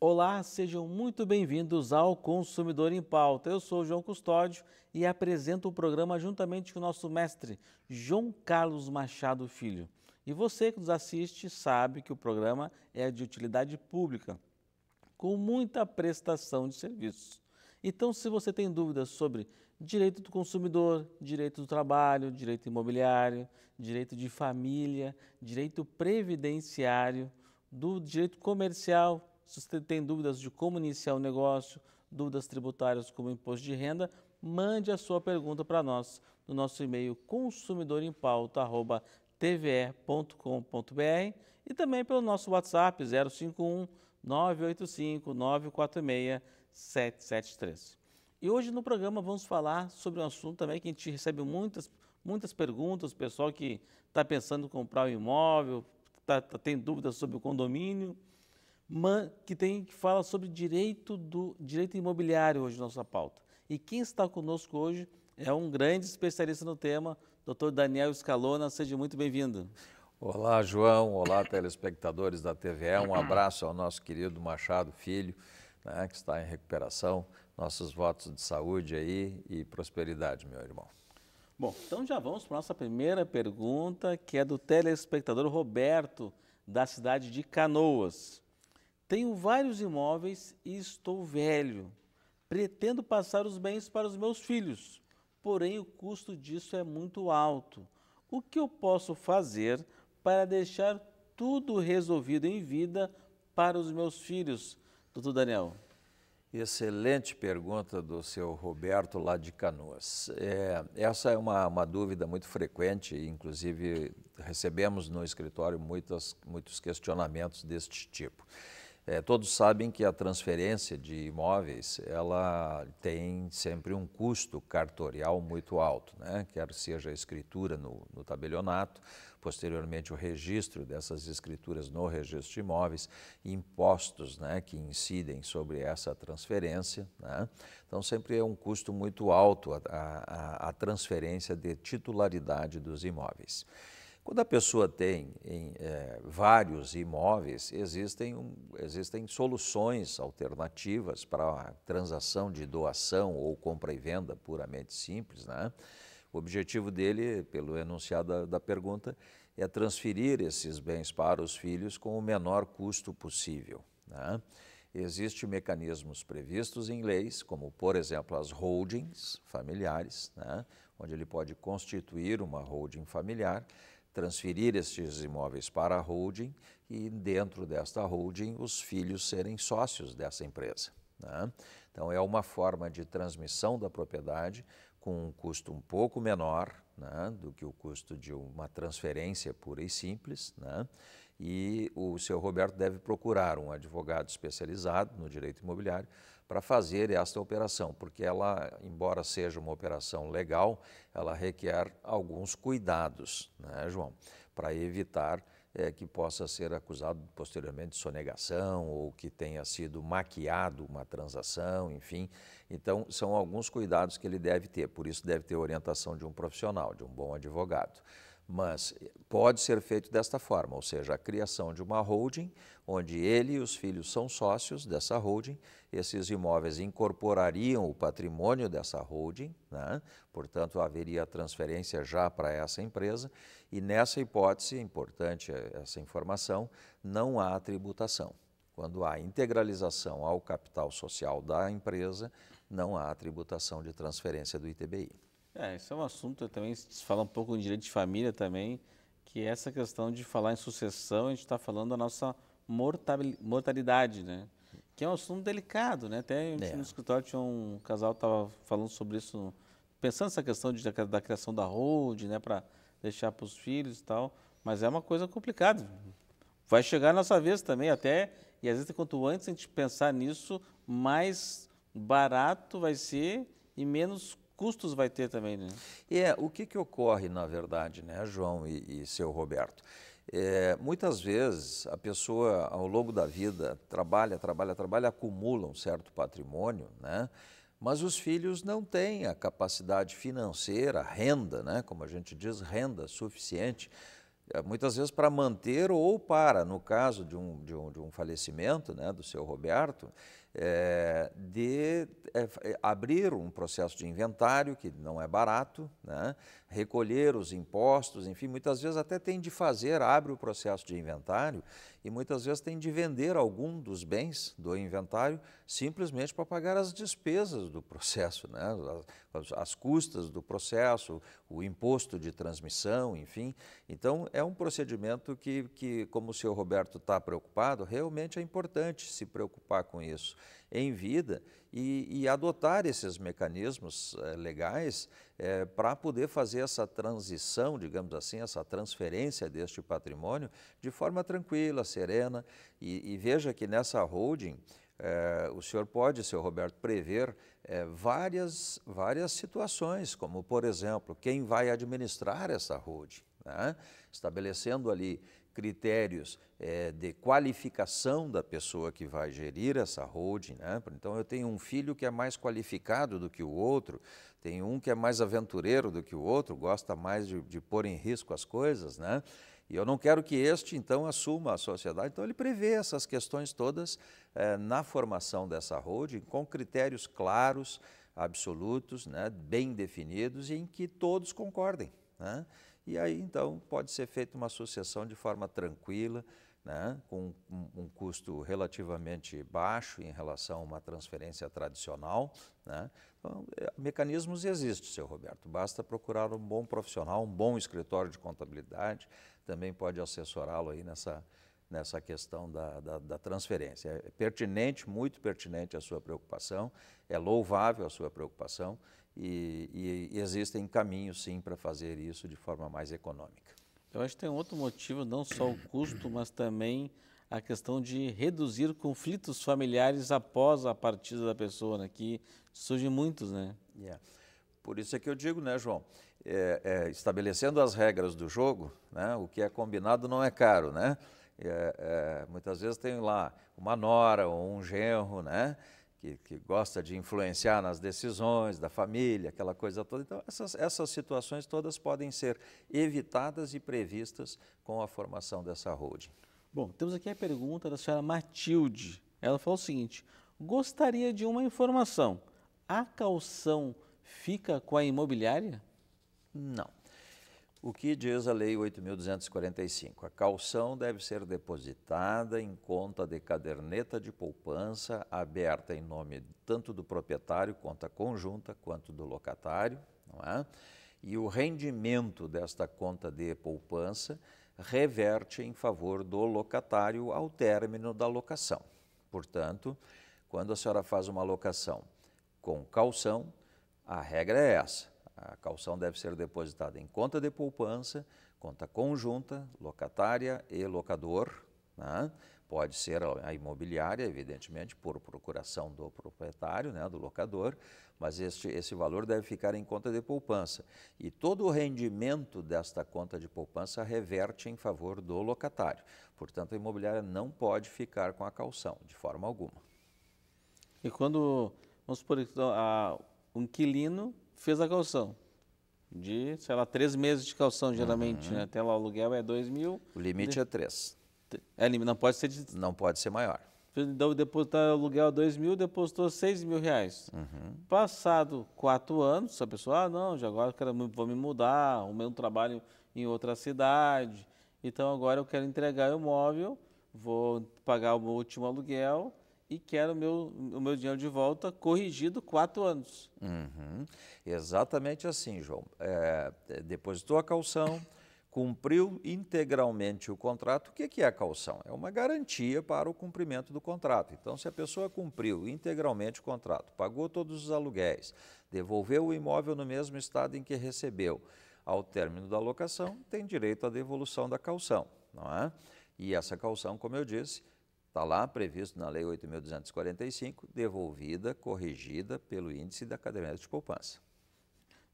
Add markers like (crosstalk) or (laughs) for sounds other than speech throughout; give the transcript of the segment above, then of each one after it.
Olá, sejam muito bem-vindos ao Consumidor em Pauta. Eu sou João Custódio e apresento o programa juntamente com o nosso mestre, João Carlos Machado Filho. E você que nos assiste sabe que o programa é de utilidade pública, com muita prestação de serviços. Então, se você tem dúvidas sobre direito do consumidor, direito do trabalho, direito imobiliário, direito de família, direito previdenciário, do direito comercial, se você tem dúvidas de como iniciar o negócio, dúvidas tributárias como imposto de renda, mande a sua pergunta para nós no nosso e-mail consumidorempauta@tve.com.br e também pelo nosso WhatsApp 051 985 946 7713. E hoje no programa vamos falar sobre um assunto também que a gente recebe muitas, muitas perguntas, o pessoal que está pensando em comprar um imóvel, tá, tá, tem dúvidas sobre o condomínio, mas que, tem, que fala sobre direito, do, direito imobiliário hoje nossa pauta. E quem está conosco hoje é um grande especialista no tema, doutor Daniel Escalona, seja muito bem-vindo. Olá, João. Olá, telespectadores da TVE. Um abraço ao nosso querido Machado Filho né, que está em recuperação. Nossos votos de saúde aí e prosperidade, meu irmão. Bom, então já vamos para a nossa primeira pergunta, que é do telespectador Roberto, da cidade de Canoas. Tenho vários imóveis e estou velho. Pretendo passar os bens para os meus filhos, porém o custo disso é muito alto. O que eu posso fazer para deixar tudo resolvido em vida para os meus filhos, Doutor Daniel. Excelente pergunta do seu Roberto lá de Canoas. É, essa é uma, uma dúvida muito frequente, inclusive recebemos no escritório muitas, muitos questionamentos deste tipo. É, todos sabem que a transferência de imóveis ela tem sempre um custo cartorial muito alto, né? quer seja a escritura no, no tabelionato posteriormente o registro dessas escrituras no registro de imóveis, impostos né, que incidem sobre essa transferência. Né? Então, sempre é um custo muito alto a, a, a transferência de titularidade dos imóveis. Quando a pessoa tem em, é, vários imóveis, existem, um, existem soluções alternativas para a transação de doação ou compra e venda puramente simples, né? O objetivo dele, pelo enunciado da, da pergunta, é transferir esses bens para os filhos com o menor custo possível. Né? Existem mecanismos previstos em leis, como, por exemplo, as holdings familiares, né? onde ele pode constituir uma holding familiar, transferir esses imóveis para a holding e, dentro desta holding, os filhos serem sócios dessa empresa. Né? Então, é uma forma de transmissão da propriedade, com um custo um pouco menor né, do que o custo de uma transferência pura e simples, né, e o seu Roberto deve procurar um advogado especializado no direito imobiliário para fazer esta operação, porque ela, embora seja uma operação legal, ela requer alguns cuidados, né, João, para evitar é, que possa ser acusado posteriormente de sonegação ou que tenha sido maquiado uma transação, enfim. Então, são alguns cuidados que ele deve ter, por isso deve ter orientação de um profissional, de um bom advogado. Mas pode ser feito desta forma, ou seja, a criação de uma holding, onde ele e os filhos são sócios dessa holding, esses imóveis incorporariam o patrimônio dessa holding, né? portanto, haveria transferência já para essa empresa, e nessa hipótese, importante é essa informação, não há tributação. Quando há integralização ao capital social da empresa, não há tributação de transferência do ITBI. É, isso é um assunto também, se fala um pouco em direito de família também, que é essa questão de falar em sucessão, a gente está falando da nossa mortalidade, né? Que é um assunto delicado, né? Até é. no escritório tinha um casal estava falando sobre isso, pensando nessa questão de, da, da criação da hold, né? Para deixar para os filhos e tal, mas é uma coisa complicada. Vai chegar a nossa vez também, até, e às vezes quanto antes a gente pensar nisso, mais barato vai ser e menos custos vai ter também, né? É, o que, que ocorre, na verdade, né, João e, e seu Roberto? É, muitas vezes a pessoa, ao longo da vida, trabalha, trabalha, trabalha, acumula um certo patrimônio, né? Mas os filhos não têm a capacidade financeira, renda, né? Como a gente diz, renda suficiente é, muitas vezes para manter ou para, no caso de um, de um, de um falecimento né, do seu Roberto, é, de é, é, abrir um processo de inventário, que não é barato, né? recolher os impostos, enfim, muitas vezes até tem de fazer, abre o processo de inventário e muitas vezes tem de vender algum dos bens do inventário simplesmente para pagar as despesas do processo, (laughs) né? as, as custas do processo, o imposto de transmissão, enfim. Então, é um procedimento que, que como o senhor Roberto está preocupado, realmente é importante se preocupar com isso em vida e, e adotar esses mecanismos é, legais é, eh, para poder fazer essa transição, digamos assim, essa transferência deste patrimônio de forma tranquila, serena. E, e veja que nessa holding, é, o senhor pode, senhor Roberto, prever é, várias, várias situações, como, por exemplo, quem vai administrar essa holding, né? estabelecendo ali critérios é, de qualificação da pessoa que vai gerir essa holding. Né? Então, eu tenho um filho que é mais qualificado do que o outro, tem um que é mais aventureiro do que o outro, gosta mais de, de pôr em risco as coisas, né? E eu não quero que este, então, assuma a sociedade. Então, ele prevê essas questões todas é, na formação dessa holding, com critérios claros, absolutos, né, bem definidos e em que todos concordem. Né? E aí, então, pode ser feita uma associação de forma tranquila, né, com um, um, custo relativamente baixo em relação a uma transferência tradicional. Né. Então, eh, mecanismos existem, seu Roberto. Basta procurar um bom profissional, um bom escritório de contabilidade, também pode assessorá-lo aí nessa, nessa questão da, da, da, transferência. É pertinente, muito pertinente a sua preocupação, é louvável a sua preocupação e, e existem caminhos, sim, para fazer isso de forma mais econômica. Eu acho que tem outro motivo, não só o custo, mas também a questão de reduzir conflitos familiares após a partida da pessoa, né? que surgem muitos, né? Yeah. Por isso é que eu digo, né, João? É, é, estabelecendo as regras do jogo, né, o que é combinado não é caro, né? É, é muitas vezes tem lá uma nora ou um genro, né? que, que gosta de influenciar nas decisões da família, aquela coisa toda. Então, essas, essas situações todas podem ser evitadas e previstas com a formação dessa holding. Bom, temos aqui a pergunta da senhora Matilde. Ela falou o seguinte: gostaria de uma informação. A calção fica com a imobiliária? Não. O que diz a Lei 8.245? A calção deve ser depositada em conta de caderneta de poupança aberta em nome tanto do proprietário, conta conjunta, quanto do locatário, não é? E o rendimento desta conta de poupança reverte em favor do locatário ao término da locação. Portanto, quando a senhora faz uma locação com calção, a regra é essa a calção deve ser depositada em conta de poupança, conta conjunta, locatária e locador. Né? Pode ser a imobiliária, evidentemente, por procuração do proprietário, né, do locador, mas este, esse valor deve ficar em conta de poupança. E todo o rendimento desta conta de poupança reverte em favor do locatário. Portanto, a imobiliária não pode ficar com a calção, de forma alguma. E quando, vamos supor, então, a, o inquilino fez a calção. De, sei lá, três meses de calção, geralmente, uhum. né? Até lá o aluguel é dois mil. O limite de... é três. É, é não pode ser de... Não pode ser maior. Então, depositar aluguel dois mil, depositou seis mil reais. Uhum. Passado quatro anos, a pessoa, ah, não, já agora quero, vou me mudar, o meu trabalho em outra cidade, então agora eu quero entregar o imóvel, vou pagar o último aluguel e quero o meu, o meu dinheiro de volta corrigido quatro anos. Uhum. Exatamente assim, João. É, é depositou a calção, cumpriu integralmente o contrato. O que é a calção? É uma garantia para o cumprimento do contrato. Então, se a pessoa cumpriu integralmente o contrato, pagou todos os aluguéis, devolveu o imóvel no mesmo estado em que recebeu, ao término da locação, tem direito à devolução da calção, não é? E essa calção, como eu disse, Está lá previsto na Lei 8.245, devolvida, corrigida pelo índice da caderneta de poupança.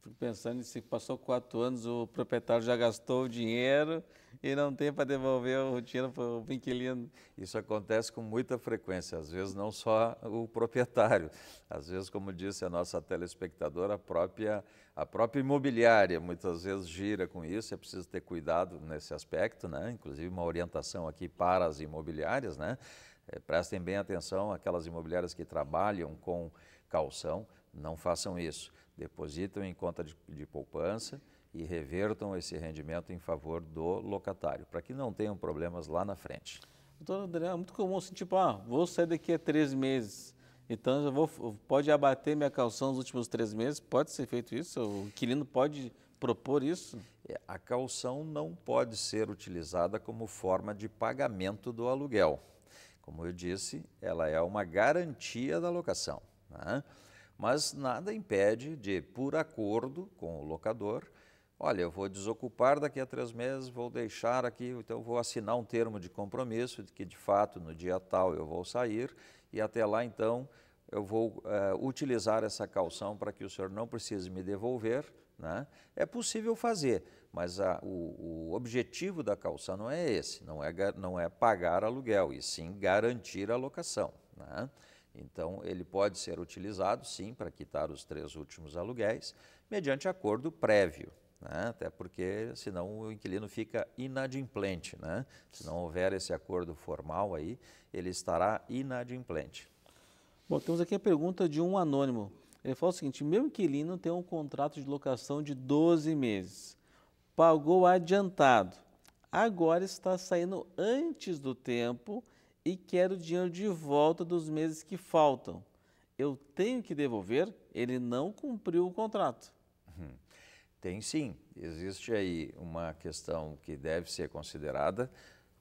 Fico pensando se passou quatro anos, o proprietário já gastou o dinheiro e não tem para devolver o dinheiro para o inquilino. Isso acontece com muita frequência, às vezes não só o proprietário, às vezes, como disse a nossa telespectadora, a própria, a própria imobiliária muitas vezes gira com isso, é preciso ter cuidado nesse aspecto, né? inclusive uma orientação aqui para as imobiliárias, né? É, prestem bem atenção aquelas imobiliárias que trabalham com calção, não façam isso depositam em conta de, de poupança e revertam esse rendimento em favor do locatário, para que não tenham problemas lá na frente. Doutor André, é muito comum assim, tipo, ah, vou sair daqui a três meses, então eu vou, pode abater minha calção nos últimos três meses? Pode ser feito isso? O inquilino pode propor isso? É, a calção não pode ser utilizada como forma de pagamento do aluguel. Como eu disse, ela é uma garantia da locação. Né? Mas nada impede de, por acordo com o locador, olha, eu vou desocupar daqui a três meses, vou deixar aqui, então vou assinar um termo de compromisso de que de fato no dia tal eu vou sair e até lá então eu vou eh, utilizar essa calção para que o senhor não precise me devolver. Né? É possível fazer, mas a, o, o, objetivo da calção não é esse, não é, não é pagar aluguel, e sim garantir a locação. Né? Então, ele pode ser utilizado, sim, para quitar os três últimos aluguéis, mediante acordo prévio. Né? Até porque, senão, o inquilino fica inadimplente. Né? Se não houver esse acordo formal aí, ele estará inadimplente. Bom, temos aqui a pergunta de um anônimo. Ele falou o seguinte: meu inquilino tem um contrato de locação de 12 meses, pagou adiantado, agora está saindo antes do tempo e quero o dinheiro de volta dos meses que faltam. Eu tenho que devolver? Ele não cumpriu o contrato. Uhum. Tem sim. Existe aí uma questão que deve ser considerada.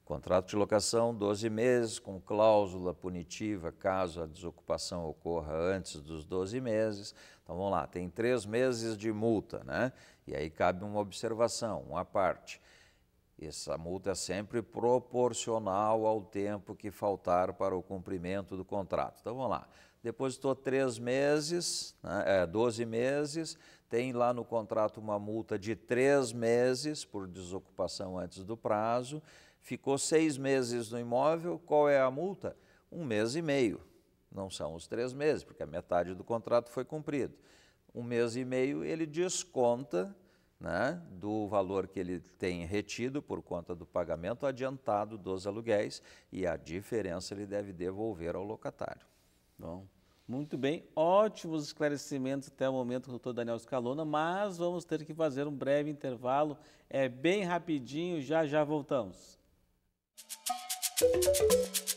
Contrato de locação, 12 meses, com cláusula punitiva caso a desocupação ocorra antes dos 12 meses. Então vamos lá, tem três meses de multa, né? E aí cabe uma observação, uma parte. Essa multa é sempre proporcional ao tempo que faltar para o cumprimento do contrato. Então vamos lá. Depositou três meses, né, é, 12 meses, tem lá no contrato uma multa de três meses por desocupação antes do prazo, ficou seis meses no imóvel, qual é a multa? Um mês e meio. Não são os três meses, porque a metade do contrato foi cumprido. Um mês e meio ele desconta né, do valor que ele tem retido por conta do pagamento adiantado dos aluguéis e a diferença ele deve devolver ao locatário. Bom, muito bem, ótimos esclarecimentos até o momento, doutor Daniel Scalona, mas vamos ter que fazer um breve intervalo, é bem rapidinho, já já voltamos. Música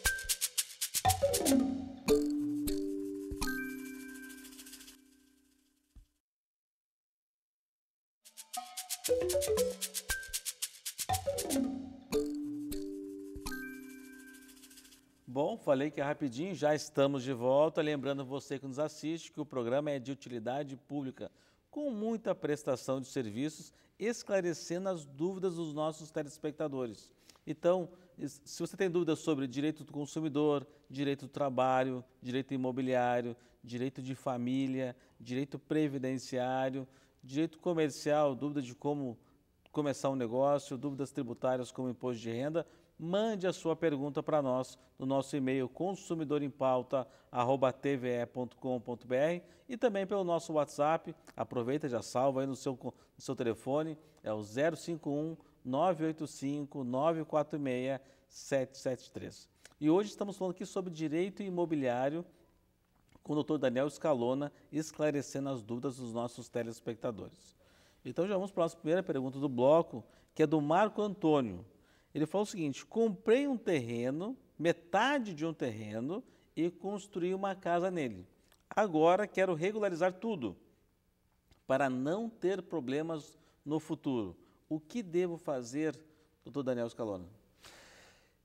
falei que é rapidinho, já estamos de volta. Lembrando você que nos assiste que o programa é de utilidade pública, com muita prestação de serviços, esclarecendo as dúvidas dos nossos telespectadores. Então, se você tem dúvidas sobre direito do consumidor, direito do trabalho, direito imobiliário, direito de família, direito previdenciário, direito comercial, dúvida de como começar um negócio, dúvidas tributárias como imposto de renda, mande a sua pergunta para nós no nosso e-mail consumidorempauta@tve.com.br e também pelo nosso WhatsApp. Aproveita já salva aí no seu no seu telefone, é o 051 985 946 773. E hoje estamos falando aqui sobre direito imobiliário com o doutor Daniel Scalona, esclarecendo as dúvidas dos nossos telespectadores. Então já vamos para a nossa primeira pergunta do bloco, que é do Marco Antônio. Ele falou o seguinte: comprei um terreno, metade de um terreno, e construí uma casa nele. Agora quero regularizar tudo para não ter problemas no futuro. O que devo fazer, doutor Daniel Scalona?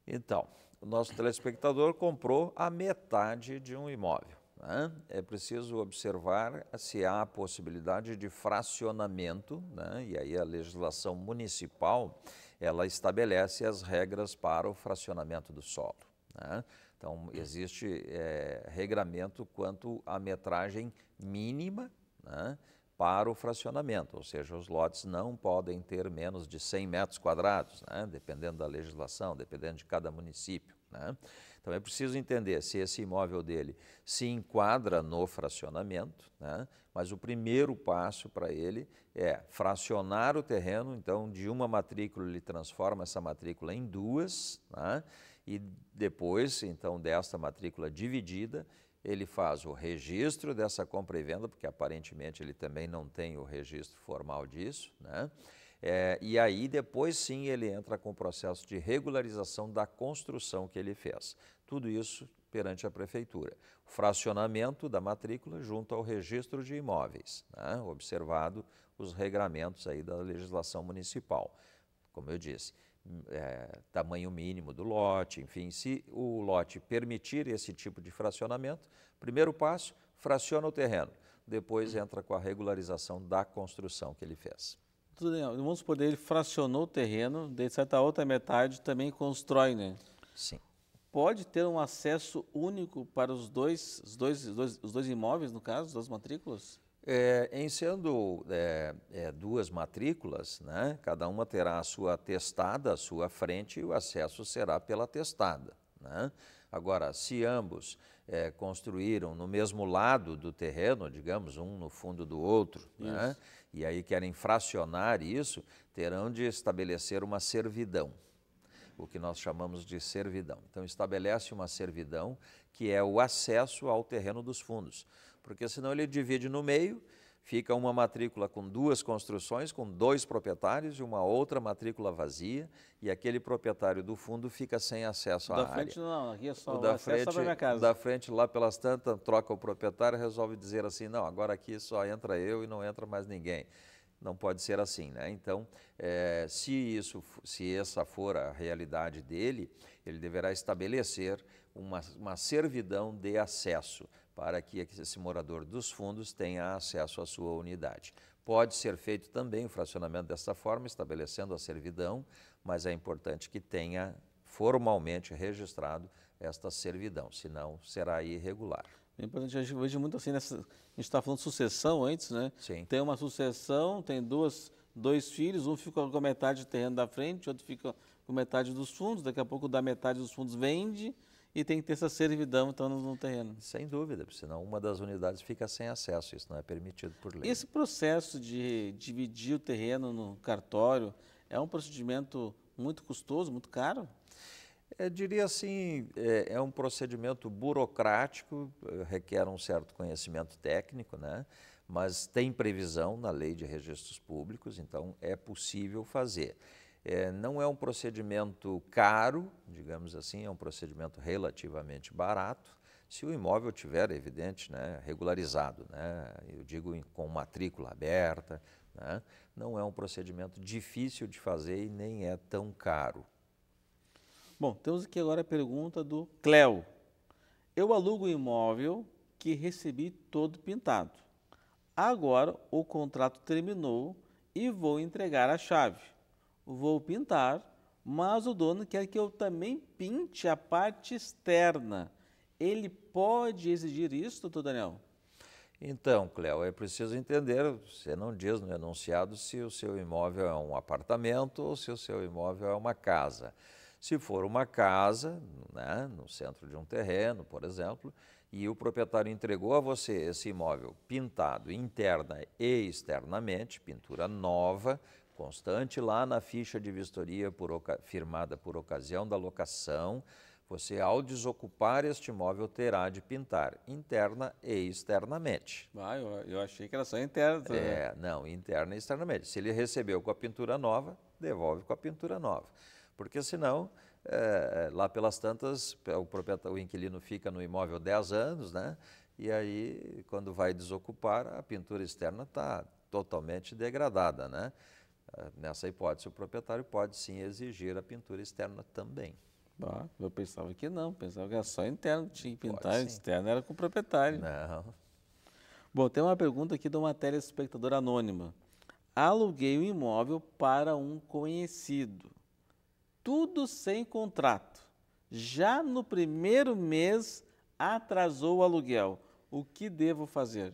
Então, o nosso telespectador comprou a metade de um imóvel. Né? É preciso observar se há a possibilidade de fracionamento, né? e aí a legislação municipal ela estabelece as regras para o fracionamento do solo. Né? Então, existe é, regramento quanto à metragem mínima né, para o fracionamento, ou seja, os lotes não podem ter menos de 100 metros quadrados, né, dependendo da legislação, dependendo de cada município. Né. Então é preciso entender se esse imóvel dele se enquadra no fracionamento, né? mas o primeiro passo para ele é fracionar o terreno, então de uma matrícula ele transforma essa matrícula em duas, né? e depois, então, desta matrícula dividida, ele faz o registro dessa compra e venda, porque aparentemente ele também não tem o registro formal disso, né? É, e aí depois sim ele entra com o processo de regularização da construção que ele fez. Tudo isso perante a prefeitura. fracionamento da matrícula junto ao registro de imóveis, né? observado os regramentos aí da legislação municipal. Como eu disse, é, tamanho mínimo do lote, enfim, se o lote permitir esse tipo de fracionamento, primeiro passo, fraciona o terreno, depois entra com a regularização da construção que ele fez. Né? vamos supor, ele fracionou o terreno, de certa outra metade também constrói, né? Sim. Pode ter um acesso único para os dois, os dois, os dois, os dois imóveis, no caso, as duas matrículas? É, em sendo é, é, duas matrículas, né, cada uma terá a sua testada à sua frente e o acesso será pela testada. Né? Agora, se ambos é, construíram no mesmo lado do terreno, digamos, um no fundo do outro, né? e aí querem fracionar isso, terão de estabelecer uma servidão, o que nós chamamos de servidão. Então, estabelece uma servidão que é o acesso ao terreno dos fundos, porque senão ele divide no meio fica uma matrícula com duas construções, com dois proprietários e uma outra matrícula vazia, e aquele proprietário do fundo fica sem acesso o à área. Da frente não, aqui é só o, da frente, minha casa. Da frente lá pelas tantas troca o proprietário, resolve dizer assim, não, agora aqui só entra eu e não entra mais ninguém. Não pode ser assim, né? Então, é, se isso, se essa for a realidade dele, ele deverá estabelecer uma, uma servidão de acesso para que esse morador dos fundos tenha acesso à sua unidade. Pode ser feito também o fracionamento dessa forma, estabelecendo a servidão, mas é importante que tenha formalmente registrado esta servidão, senão será irregular. É importante, eu vejo muito assim, nessa, a gente está falando de sucessão antes, né? Sim. Tem uma sucessão, tem duas, dois filhos, um fica com metade do terreno da frente, outro fica com metade dos fundos, daqui a pouco da metade dos fundos vende, e tem que ter essa servidão estando no terreno. Sem dúvida, senão uma das unidades fica sem acesso, isso não é permitido por lei. Esse processo de dividir o terreno no cartório é um procedimento muito custoso, muito caro? Eu é, diria assim, é, é um procedimento burocrático, é, requer um certo conhecimento técnico, né? mas tem previsão na lei de registros públicos, então é possível fazer. É, não é um procedimento caro, digamos assim, é um procedimento relativamente barato, se o imóvel tiver, é evidente, né, regularizado. Né, eu digo com matrícula aberta, né, não é um procedimento difícil de fazer e nem é tão caro. Bom, temos aqui agora a pergunta do Cleo. Eu alugo o imóvel que recebi todo pintado. Agora o contrato terminou e vou entregar a chave vou pintar, mas o dono quer que eu também pinte a parte externa. Ele pode exigir isso, doutor Daniel? Então, Cléo, é preciso entender, você não diz no enunciado se o seu imóvel é um apartamento ou se o seu imóvel é uma casa. Se for uma casa, né, no centro de um terreno, por exemplo, e o proprietário entregou a você esse imóvel pintado interna e externamente, pintura nova, constante lá na ficha de vistoria por, firmada por ocasião da locação, você, ao desocupar este imóvel, terá de pintar interna e externamente. Ah, eu, eu achei que era só interna. Tá, é, né? não, interna e externamente. Se ele recebeu com a pintura nova, devolve com a pintura nova. Porque senão, é, é lá pelas tantas, é, o, proprietário, o inquilino fica no imóvel 10 anos, né? E aí, quando vai desocupar, a pintura externa está totalmente degradada, né? Ah, nessa hipótese, o proprietário pode sim exigir a pintura externa também. Ah, eu pensava que não, pensava que era só interno, tinha que pintar, pode, externo era com o proprietário. Não. Bom, tem uma pergunta aqui de uma telespectadora anônima. Aluguei um imóvel para um conhecido, tudo sem contrato. Já no primeiro mês atrasou o aluguel. O que devo fazer?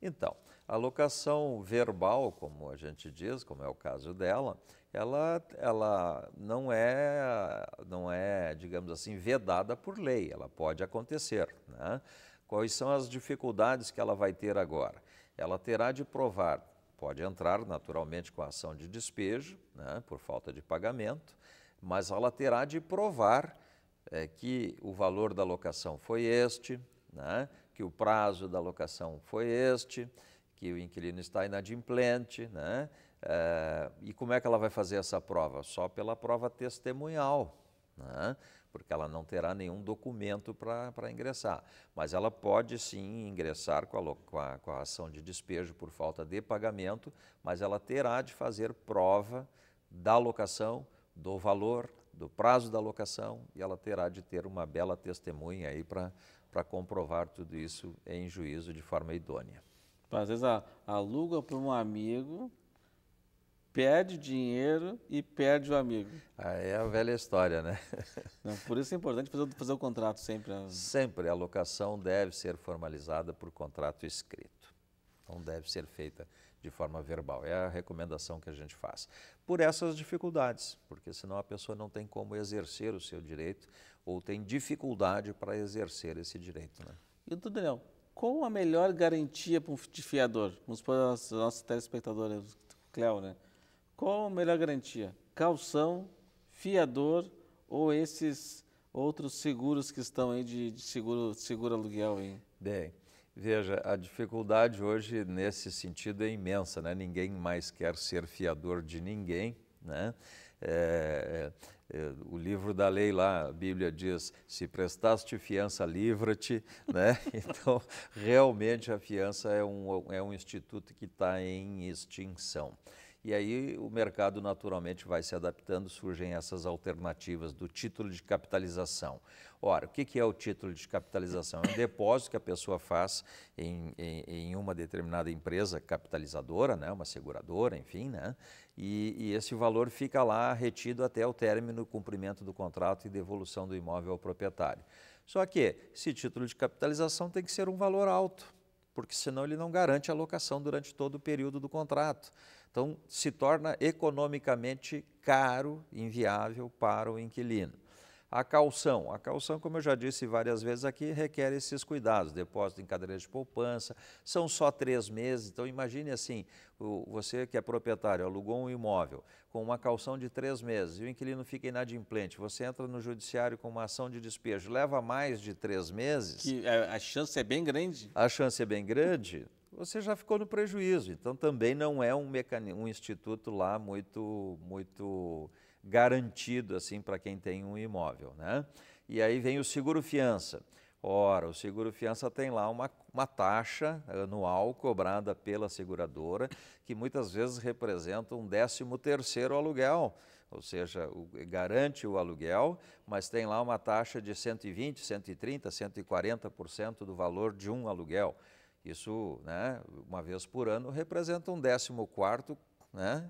Então, a locação verbal, como a gente diz, como é o caso dela, ela, ela não, é, não é, digamos assim, vedada por lei, ela pode acontecer. Né? Quais são as dificuldades que ela vai ter agora? Ela terá de provar, pode entrar naturalmente com a ação de despejo, né, por falta de pagamento, mas ela terá de provar é, que o valor da locação foi este, né, que o prazo da locação foi este, que o inquilino está inadimplente, né? É, e como é que ela vai fazer essa prova? Só pela prova testemunhal, né? porque ela não terá nenhum documento para ingressar. Mas ela pode sim ingressar com a, com, a, com a ação de despejo por falta de pagamento, mas ela terá de fazer prova da locação, do valor, do prazo da locação e ela terá de ter uma bela testemunha aí para comprovar tudo isso em juízo de forma idônea. Tipo, às vezes a, aluga para um amigo, perde dinheiro e perde o amigo. Aí é a velha história, né? (laughs) Não, por isso é importante fazer, fazer o contrato sempre. Né? Sempre. A locação deve ser formalizada por contrato escrito. Não deve ser feita de forma verbal. É a recomendação que a gente faz. Por essas dificuldades, porque senão a pessoa não tem como exercer o seu direito ou tem dificuldade para exercer esse direito. Né? E o Daniel, qual a melhor garantia para um fiador? Vamos supor a nossa telespectadora, Cléo, né? Qual a melhor garantia? Calção, fiador ou esses outros seguros que estão aí de, de seguro, seguro aluguel? Aí? Bem, Veja, a dificuldade hoje nesse sentido é imensa, né? Ninguém mais quer ser fiador de ninguém, né? É, é o livro da lei lá, a Bíblia diz, se prestaste fiança, livra-te, (laughs) né? Então, realmente a fiança é um, é um instituto que está em extinção. E aí o mercado naturalmente vai se adaptando, surgem essas alternativas do título de capitalização. Ora, o que é o título de capitalização? É um depósito que a pessoa faz em, em, em uma determinada empresa capitalizadora, né, uma seguradora, enfim, né, e, e, esse valor fica lá retido até o término, cumprimento do contrato e devolução do imóvel ao proprietário. Só que, esse título de capitalização tem que ser um valor alto, porque senão ele não garante a locação durante todo o período do contrato. Então, se torna economicamente caro, inviável para o inquilino. A calção. A calção, como eu já disse várias vezes aqui, requer esses cuidados. Depósito em cadeiras de poupança, são só três meses. Então, imagine assim: você que é proprietário, alugou um imóvel com uma calção de três meses e o inquilino fica inadimplente. Você entra no judiciário com uma ação de despejo, leva mais de três meses. Que é, a chance é bem grande. A chance é bem grande você já ficou no prejuízo. Então também não é um, mecan... um instituto lá muito, muito garantido assim para quem tem um imóvel, né? E aí vem o seguro fiança. Ora, o seguro fiança tem lá uma, uma taxa anual cobrada pela seguradora, que muitas vezes representa um décimo terceiro aluguel, ou seja, o, garante o aluguel, mas tem lá uma taxa de 120, 130, 140% do valor de um aluguel. Isso, né, uma vez por ano, representa um décimo quarto, né?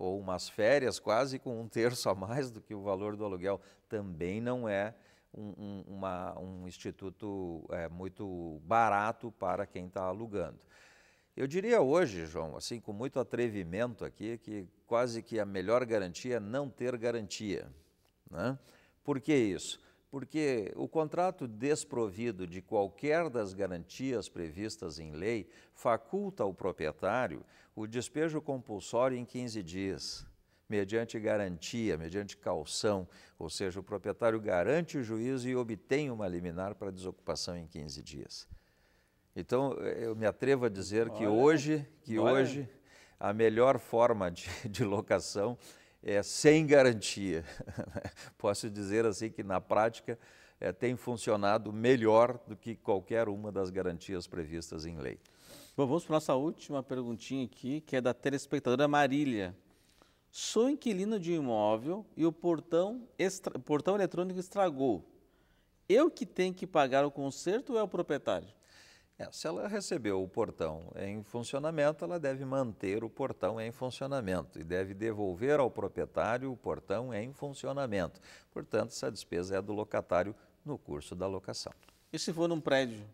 ou umas férias quase com um terço a mais do que o valor do aluguel, também não é um, uma, um instituto é, muito barato para quem está alugando. Eu diria hoje, João, assim, com muito atrevimento aqui, que quase que a melhor garantia é não ter garantia. Né? Por que isso? porque o contrato desprovido de qualquer das garantias previstas em lei faculta ao proprietário o despejo compulsório em 15 dias, mediante garantia, mediante calção, ou seja, o proprietário garante o juízo e obtém uma liminar para desocupação em 15 dias. Então, eu me atrevo a dizer olha, que hoje, que olha. hoje a melhor forma de, de locação é, sem garantia. (laughs) Posso dizer assim que na prática é, tem funcionado melhor do que qualquer uma das garantias previstas em lei. Bom, vamos para a nossa última perguntinha aqui, que é da telespectadora Marília. Sou inquilino de um imóvel e o portão, extra, portão eletrônico estragou. Eu que tenho que pagar o conserto ou é o proprietário? É, se ela recebeu o portão em funcionamento, ela deve manter o portão em funcionamento e deve devolver ao proprietário o portão em funcionamento. Portanto, essa despesa é do locatário no curso da locação. E se for num prédio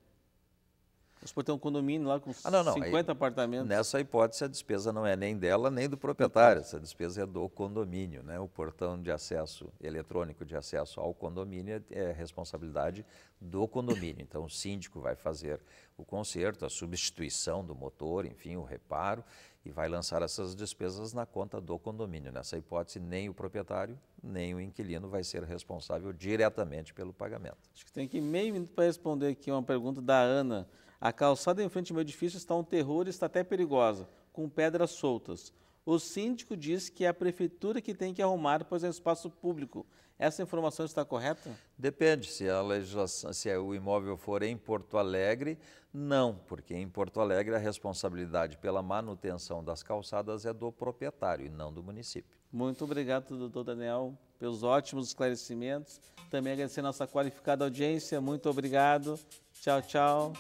você pode ter um condomínio lá com ah, não, não. 50 Aí, apartamentos. Nessa hipótese, a despesa não é nem dela nem do proprietário, essa despesa é do condomínio. Né? O portão de acesso eletrônico de acesso ao condomínio é, é responsabilidade do condomínio. Então, o síndico vai fazer o conserto, a substituição do motor, enfim, o reparo, e vai lançar essas despesas na conta do condomínio. Nessa hipótese, nem o proprietário, nem o inquilino vai ser responsável diretamente pelo pagamento. Acho que tem aqui meio minuto para responder aqui uma pergunta da Ana. A calçada em frente ao meu edifício está um terror e está até perigosa, com pedras soltas. O síndico diz que é a prefeitura que tem que arrumar, pois é um espaço público. Essa informação está correta? Depende. Se a legislação, se o imóvel for em Porto Alegre, não, porque em Porto Alegre a responsabilidade pela manutenção das calçadas é do proprietário e não do município. Muito obrigado, doutor Daniel, pelos ótimos esclarecimentos. Também agradecer a nossa qualificada audiência. Muito obrigado Tchau, tchau.